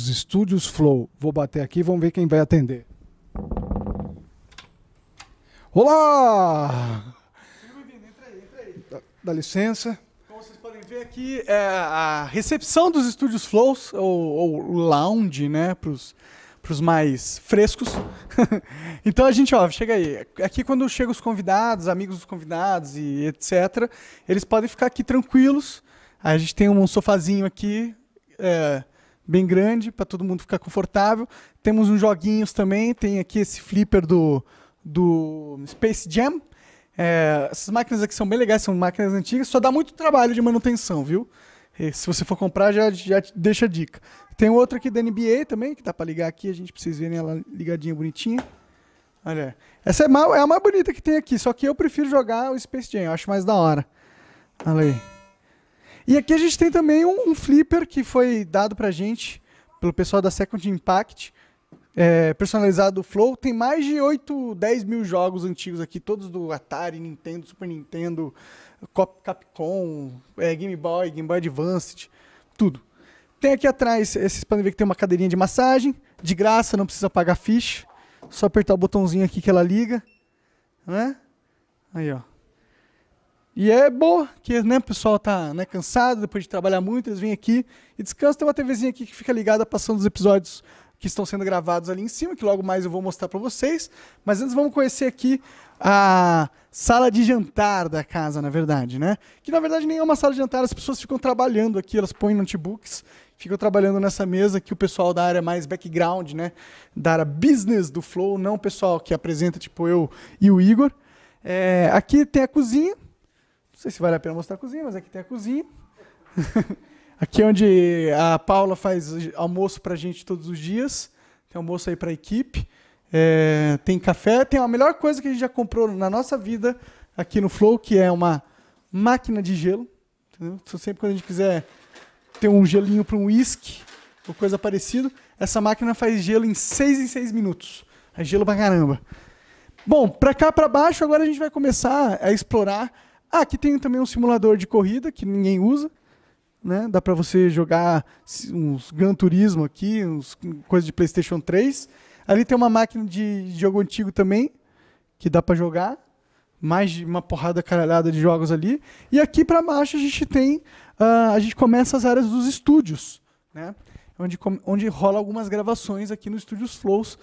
Campos, Estúdios Flow. Vou bater aqui, vamos ver quem vai atender. Olá! Entra aí, entra aí. Dá, dá licença. Como vocês podem ver aqui, é a recepção dos Estúdios Flows, ou, ou lounge, né, para os para os mais frescos. então a gente, ó, chega aí. Aqui quando chegam os convidados, amigos dos convidados e etc., eles podem ficar aqui tranquilos. A gente tem um sofazinho aqui, é, bem grande para todo mundo ficar confortável. Temos uns joguinhos também, tem aqui esse flipper do, do Space Jam. É, essas máquinas aqui são bem legais, são máquinas antigas, só dá muito trabalho de manutenção, viu? E se você for comprar, já, já deixa a dica. Tem outra aqui da NBA também, que dá para ligar aqui, a gente precisa verem ela ligadinha, bonitinha. Olha, essa é, é, a mais bonita que tem aqui, só que eu prefiro jogar o Space Jam, eu acho mais da hora. Olha aí. E aqui a gente tem também um, um flipper que foi dado pra gente pelo pessoal da Second Impact, é, personalizado Flow. Tem mais de 8, 10 mil jogos antigos aqui, todos do Atari, Nintendo, Super Nintendo, Capcom, é, Game Boy, Game Boy Advanced, tudo. Tem aqui atrás, vocês podem ver que tem uma cadeirinha de massagem, de graça, não precisa pagar ficha. Só apertar o botãozinho aqui que ela liga. Né? Aí, ó. E é boa, que né, o pessoal tá né, cansado depois de trabalhar muito, eles vêm aqui e descansam. Tem uma TVzinha aqui que fica ligada passando os episódios que estão sendo gravados ali em cima, que logo mais eu vou mostrar para vocês. Mas antes vamos conhecer aqui a sala de jantar da casa, na verdade, né? Que na verdade nem é uma sala de jantar, as pessoas ficam trabalhando aqui, elas põem notebooks, ficam trabalhando nessa mesa que o pessoal da área mais background, né? Da área business do Flow, não o pessoal que apresenta, tipo eu e o Igor. É, aqui tem a cozinha, não sei se vale a pena mostrar a cozinha, mas aqui tem a cozinha. aqui é onde a Paula faz almoço para a gente todos os dias. Tem almoço aí para a equipe. É, tem café. Tem a melhor coisa que a gente já comprou na nossa vida aqui no Flow, que é uma máquina de gelo. Entendeu? Então, sempre quando a gente quiser ter um gelinho para um uísque ou coisa parecida, essa máquina faz gelo em 6 em 6 minutos. É gelo pra caramba. Bom, para cá para baixo agora a gente vai começar a explorar ah, aqui tem também um simulador de corrida que ninguém usa. Né? Dá para você jogar uns Gran Turismo aqui, uns coisas de PlayStation 3. Ali tem uma máquina de jogo antigo também, que dá para jogar. Mais de uma porrada caralhada de jogos ali. E aqui para baixo a gente tem. Uh, a gente começa as áreas dos estúdios, né? Onde, onde rola algumas gravações aqui no Estúdios Flows.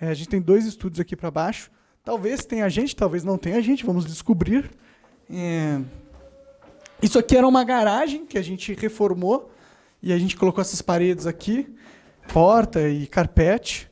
É, a gente tem dois estúdios aqui para baixo. Talvez tenha gente, talvez não tenha gente, vamos descobrir. É... Isso aqui era uma garagem que a gente reformou e a gente colocou essas paredes aqui, porta e carpete.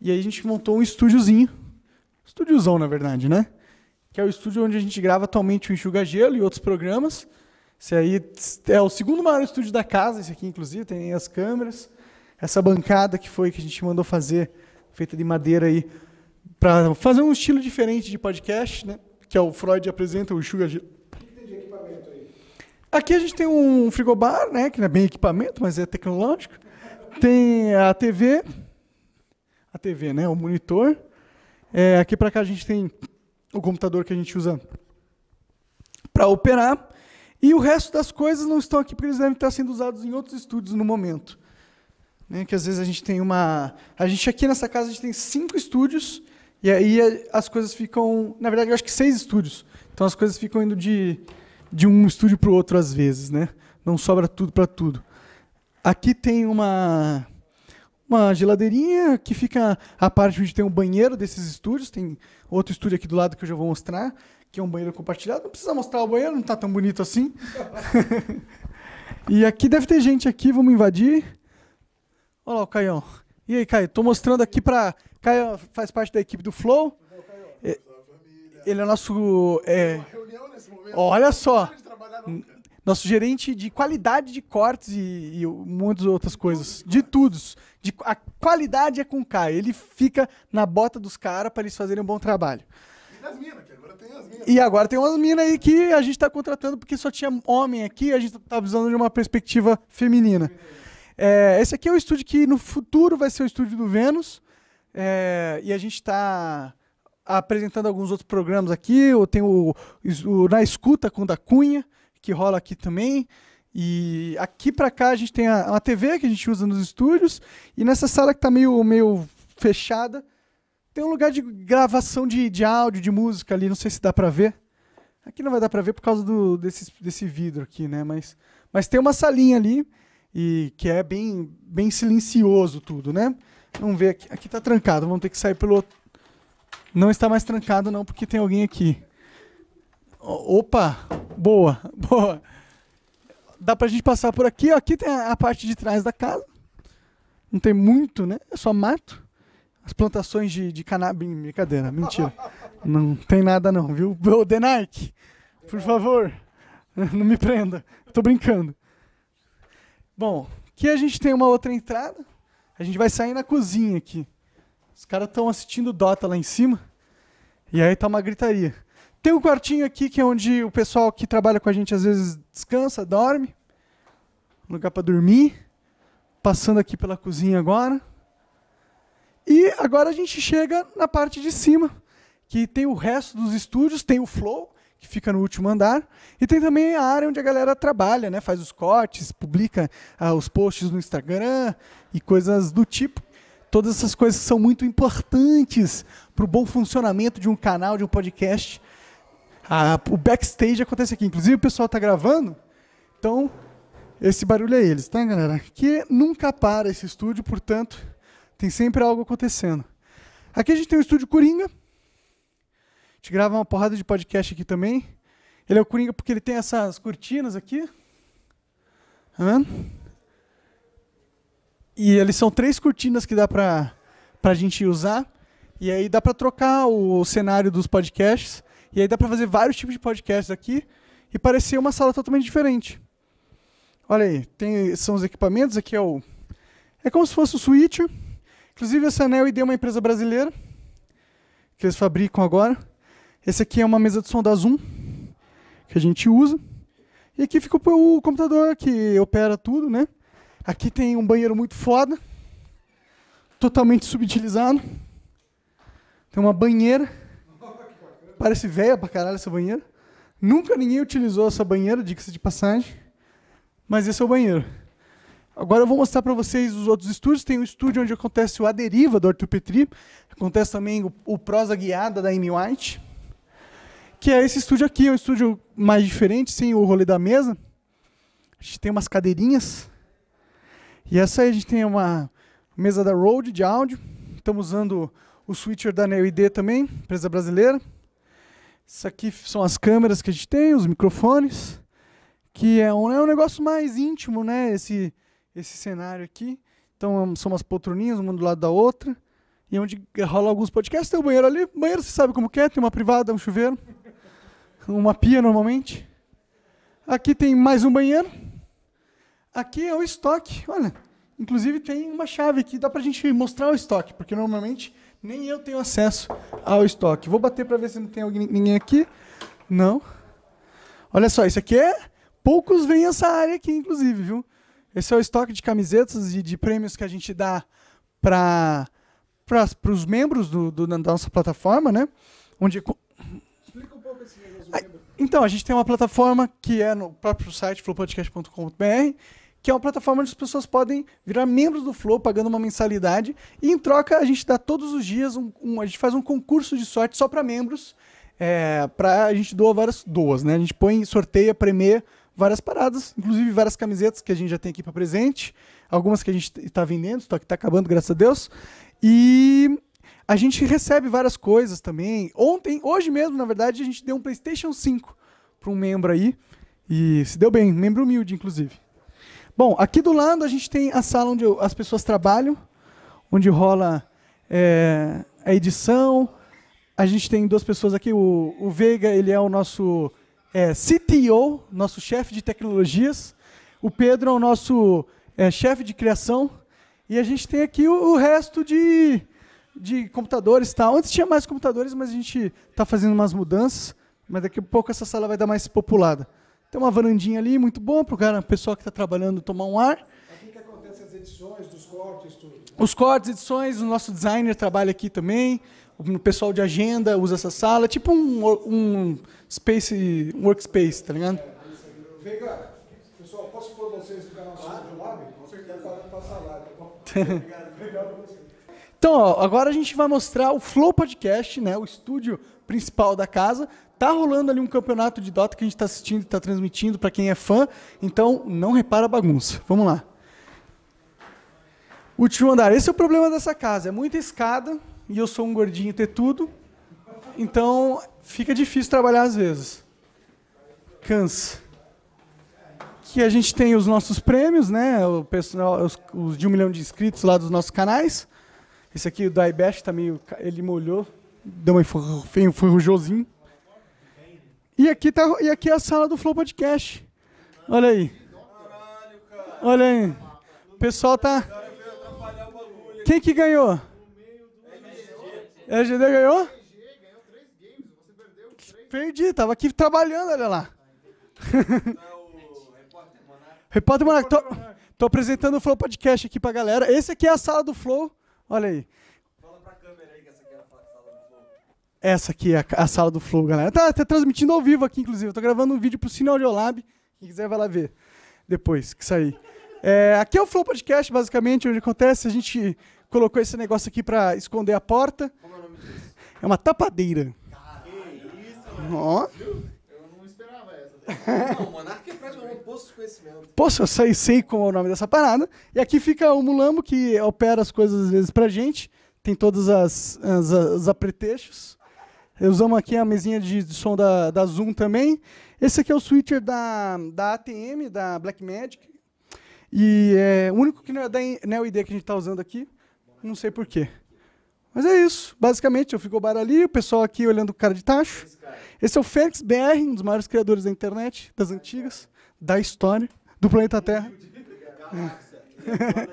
E aí a gente montou um estúdiozinho. Estúdiozão, na verdade, né? Que é o estúdio onde a gente grava atualmente o Enxuga Gelo e outros programas. Esse aí é o segundo maior estúdio da casa, esse aqui, inclusive, tem as câmeras. Essa bancada que foi que a gente mandou fazer, feita de madeira aí, para fazer um estilo diferente de podcast, né? que é o Freud apresenta o Sugar aí? Aqui a gente tem um frigobar, né, que não é bem equipamento, mas é tecnológico. Tem a TV, a TV, né, o monitor. É, aqui para cá a gente tem o computador que a gente usa para operar. E o resto das coisas não estão aqui porque eles devem estar sendo usados em outros estúdios no momento. Né, que às vezes a gente tem uma... A gente aqui nessa casa a gente tem cinco estúdios e aí eh, as coisas ficam. Na verdade, eu acho que seis estúdios. Então as coisas ficam indo de, de um estúdio para o outro às vezes, né? Não sobra tudo para tudo. Aqui tem uma uma geladeirinha que fica a parte onde tem um banheiro desses estúdios. Tem outro estúdio aqui do lado que eu já vou mostrar, que é um banheiro compartilhado. Não precisa mostrar o banheiro, não está tão bonito assim. e aqui deve ter gente aqui, vamos invadir. Olha lá o Caião. E aí, Caio, estou mostrando aqui para Caio faz parte da equipe do Flow. É, ele é nosso. É, olha só. Nosso gerente de qualidade de cortes e, e muitas outras coisas. De todos. a qualidade é com o Caio. Ele fica na bota dos caras para eles fazerem um bom trabalho. E minas, que agora tem as minas. E agora tem umas minas aí que a gente está contratando porque só tinha homem aqui a gente está precisando de uma perspectiva feminina. É, esse aqui é o estúdio que no futuro vai ser o estúdio do Vênus. É, e a gente está apresentando alguns outros programas aqui. Eu tenho o, o Na Escuta com o da Cunha, que rola aqui também. E aqui para cá a gente tem a, uma TV que a gente usa nos estúdios. E nessa sala que está meio, meio fechada, tem um lugar de gravação de, de áudio, de música ali. Não sei se dá para ver. Aqui não vai dar para ver por causa do, desse, desse vidro aqui, né? Mas, mas tem uma salinha ali e que é bem, bem silencioso tudo, né? Vamos ver aqui. Aqui tá trancado, vamos ter que sair pelo outro. Não está mais trancado não, porque tem alguém aqui. Opa! Boa, boa. Dá pra gente passar por aqui. aqui tem a parte de trás da casa. Não tem muito, né? É só mato. As plantações de, de cannabis. Brincadeira, mentira. Não tem nada não, viu? O Denark, por favor, não me prenda. Tô brincando. Bom, aqui a gente tem uma outra entrada. A gente vai sair na cozinha aqui. Os caras estão assistindo Dota lá em cima. E aí tá uma gritaria. Tem um quartinho aqui que é onde o pessoal que trabalha com a gente às vezes descansa, dorme. Um lugar para dormir. Passando aqui pela cozinha agora. E agora a gente chega na parte de cima, que tem o resto dos estúdios, tem o Flow, que fica no último andar. E tem também a área onde a galera trabalha, né? faz os cortes, publica ah, os posts no Instagram e coisas do tipo. Todas essas coisas são muito importantes para o bom funcionamento de um canal, de um podcast. Ah, o backstage acontece aqui. Inclusive, o pessoal está gravando, então esse barulho é eles, tá, galera? Que nunca para esse estúdio, portanto, tem sempre algo acontecendo. Aqui a gente tem o estúdio Coringa, a gente grava uma porrada de podcast aqui também. Ele é o Coringa porque ele tem essas cortinas aqui. Tá vendo? E eles são três cortinas que dá pra, pra gente usar. E aí dá pra trocar o cenário dos podcasts. E aí dá pra fazer vários tipos de podcasts aqui. E parecer uma sala totalmente diferente. Olha aí, tem, são os equipamentos. Aqui é o. É como se fosse o switch. Inclusive, essa Anel ID é uma empresa brasileira que eles fabricam agora. Esse aqui é uma mesa de som da Zoom, que a gente usa. E aqui fica o computador que opera tudo, né? Aqui tem um banheiro muito foda, totalmente subutilizado. Tem uma banheira. Parece velha pra caralho essa banheira. Nunca ninguém utilizou essa banheira, dica se de passagem. Mas esse é o banheiro. Agora eu vou mostrar para vocês os outros estúdios. Tem um estúdio onde acontece o A Deriva do Arthur Petri. Acontece também o, o Prosa Guiada da Amy White que é esse estúdio aqui, é um estúdio mais diferente, sem o rolê da mesa. A gente tem umas cadeirinhas. E essa aí a gente tem uma mesa da Rode de áudio. Estamos usando o switcher da ID também, empresa brasileira. Isso aqui são as câmeras que a gente tem, os microfones, que é um, é um negócio mais íntimo, né? Esse, esse cenário aqui. Então é são umas poltroninhas, uma do lado da outra. E é onde rola alguns podcasts, tem o um banheiro ali. Banheiro você sabe como que é, tem uma privada, um chuveiro uma pia normalmente. Aqui tem mais um banheiro. Aqui é o estoque. Olha, inclusive tem uma chave aqui, dá para a gente mostrar o estoque, porque normalmente nem eu tenho acesso ao estoque. Vou bater para ver se não tem alguém, ninguém aqui. Não. Olha só, isso aqui é. Poucos vêm essa área aqui, inclusive, viu? Esse é o estoque de camisetas e de prêmios que a gente dá para para os membros do, do, da nossa plataforma, né? Onde. Explica um pouco esse negócio. Então, a gente tem uma plataforma que é no próprio site flowpodcast.com.br, que é uma plataforma onde as pessoas podem virar membros do Flow pagando uma mensalidade. E em troca, a gente dá todos os dias, um, um a gente faz um concurso de sorte só para membros. É, pra, a gente doa várias doas, né? A gente põe, sorteia, premia várias paradas, inclusive várias camisetas que a gente já tem aqui para presente, algumas que a gente está vendendo, só que está acabando, graças a Deus. E a gente recebe várias coisas também. Ontem, hoje mesmo, na verdade, a gente deu um PlayStation 5 para um membro aí. E se deu bem, membro humilde, inclusive. Bom, aqui do lado a gente tem a sala onde as pessoas trabalham, onde rola é, a edição. A gente tem duas pessoas aqui. O, o Veiga, ele é o nosso é, CTO, nosso chefe de tecnologias. O Pedro é o nosso é, chefe de criação. E a gente tem aqui o, o resto de de computadores, tal Antes tinha mais computadores, mas a gente está fazendo umas mudanças, mas daqui a pouco essa sala vai dar mais populada. Tem uma varandinha ali, muito bom para o cara, o pessoal que está trabalhando tomar um ar. Aqui que acontece as edições, dos cortes, tudo. Os cortes, edições, o nosso designer trabalha aqui também, o pessoal de agenda usa essa sala, tipo um, um space, um workspace, tá ligado? É, pessoal, posso pôr vocês no canal do lobby? Com certeza. Para passar lá. Obrigado. Obrigado. Então, ó, agora a gente vai mostrar o Flow Podcast, né, o estúdio principal da casa. Tá rolando ali um campeonato de Dota que a gente está assistindo, e está transmitindo para quem é fã. Então, não repara a bagunça. Vamos lá. Último andar. Esse é o problema dessa casa. É muita escada e eu sou um gordinho ter tudo. Então, fica difícil trabalhar às vezes. Cansa. Que a gente tem os nossos prêmios, né? O pessoal, os, os de um milhão de inscritos lá dos nossos canais. Esse aqui, o Daibest, tá meio, ele molhou, deu uma enferrujosinho. E aqui, tá, e aqui é a sala do Flow Podcast. Olha aí. Olha aí. O pessoal tá... Quem que ganhou? é GD ganhou? Perdi, tava aqui trabalhando, olha lá. Repórter Monarca. Tô, tô apresentando o Flow Podcast aqui pra galera. Esse aqui é a sala do Flow. Olha aí. Fala pra câmera aí que essa aqui é a sala do Flow. Essa aqui é a, sala do Flow, galera. Tá, tá, transmitindo ao vivo aqui, inclusive. Eu tô gravando um vídeo pro Cine Audiolab. Quem quiser vai lá ver depois que sair. É, aqui é o Flow Podcast, basicamente, onde acontece. A gente colocou esse negócio aqui pra esconder a porta. Como é o nome disso? É uma tapadeira. Caralho, isso, Ó. Não, monarca é praticamente é um posto de conhecimento. Poxa, eu sei, sei como é o nome dessa parada. E aqui fica o Mulambo, que opera as coisas às vezes pra gente. Tem todos as, as, as apretextos. Usamos aqui a mesinha de, de som da, da Zoom também. Esse aqui é o switcher da, da ATM, da Blackmagic. E é o único que não é da Neo é ID que a gente está usando aqui. Não sei porquê. Mas é isso. Basicamente, eu fico bar ali, o pessoal aqui olhando o cara de tacho. Esse, cara. Esse é o Félix BR, um dos maiores criadores da internet, das antigas, da história, do planeta Terra. É.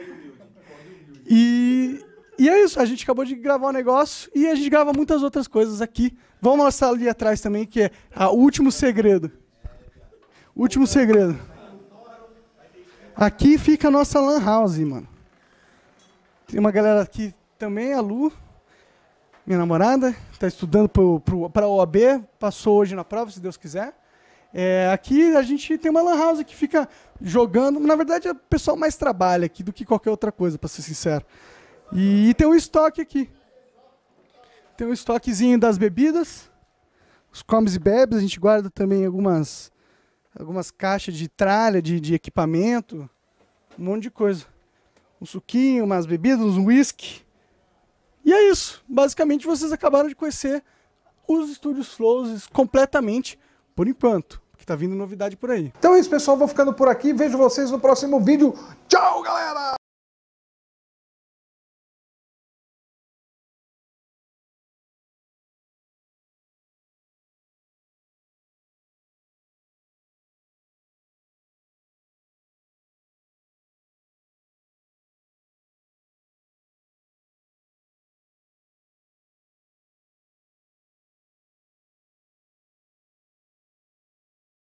e, e é isso. A gente acabou de gravar o um negócio e a gente grava muitas outras coisas aqui. Vamos mostrar ali atrás também, que é o último segredo. Último segredo. Aqui fica a nossa lan house, mano. Tem uma galera aqui também, a Lu minha namorada, está estudando para a OAB, passou hoje na prova, se Deus quiser. É, aqui a gente tem uma lan house que fica jogando. Na verdade, o pessoal mais trabalha aqui do que qualquer outra coisa, para ser sincero. E, e, tem um estoque aqui. Tem um estoquezinho das bebidas, os comes e bebes. A gente guarda também algumas, algumas caixas de tralha, de, de equipamento, um monte de coisa. Um suquinho, umas bebidas, um whisky. E é isso. Basicamente, vocês acabaram de conhecer os estúdios Flows completamente por enquanto. Que tá vindo novidade por aí. Então é isso, pessoal. Vou ficando por aqui. Vejo vocês no próximo vídeo. Tchau, galera!